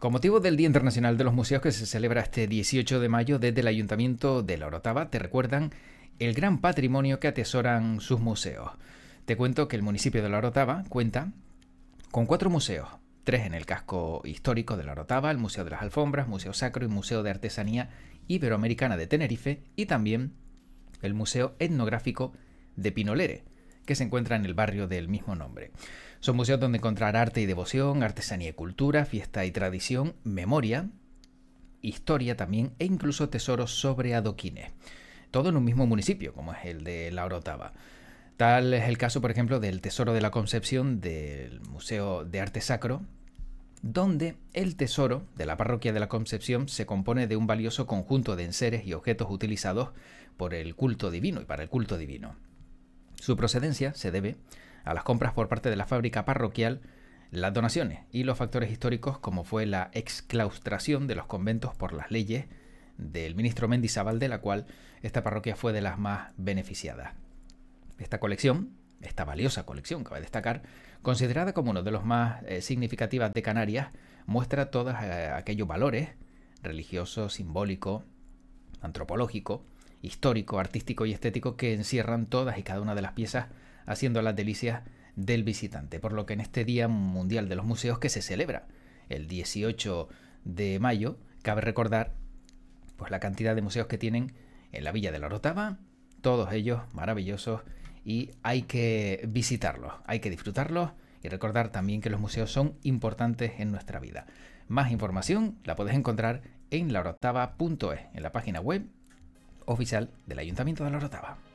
Con motivo del Día Internacional de los Museos que se celebra este 18 de mayo desde el Ayuntamiento de La Orotava, te recuerdan el gran patrimonio que atesoran sus museos. Te cuento que el municipio de La Orotava cuenta con cuatro museos, tres en el casco histórico de La Orotava, el Museo de las Alfombras, Museo Sacro y Museo de Artesanía Iberoamericana de Tenerife y también el Museo Etnográfico de Pinolere que se encuentra en el barrio del mismo nombre. Son museos donde encontrar arte y devoción, artesanía y cultura, fiesta y tradición, memoria, historia también e incluso tesoros sobre adoquines. Todo en un mismo municipio, como es el de La Orotava. Tal es el caso, por ejemplo, del Tesoro de la Concepción del Museo de Arte Sacro, donde el tesoro de la parroquia de la Concepción se compone de un valioso conjunto de enseres y objetos utilizados por el culto divino y para el culto divino. Su procedencia se debe a las compras por parte de la fábrica parroquial, las donaciones y los factores históricos como fue la exclaustración de los conventos por las leyes del ministro Mendizábal, de la cual esta parroquia fue de las más beneficiadas. Esta colección, esta valiosa colección, cabe destacar, considerada como uno de los más eh, significativas de Canarias, muestra todos eh, aquellos valores religioso, simbólico, antropológico, histórico, artístico y estético que encierran todas y cada una de las piezas, haciendo las delicias del visitante. Por lo que en este Día Mundial de los Museos que se celebra el 18 de mayo, cabe recordar pues la cantidad de museos que tienen en la Villa de la Orotava, todos ellos maravillosos y hay que visitarlos, hay que disfrutarlos y recordar también que los museos son importantes en nuestra vida. Más información la puedes encontrar en laorotava.es, en la página web oficial del Ayuntamiento de La Orotava.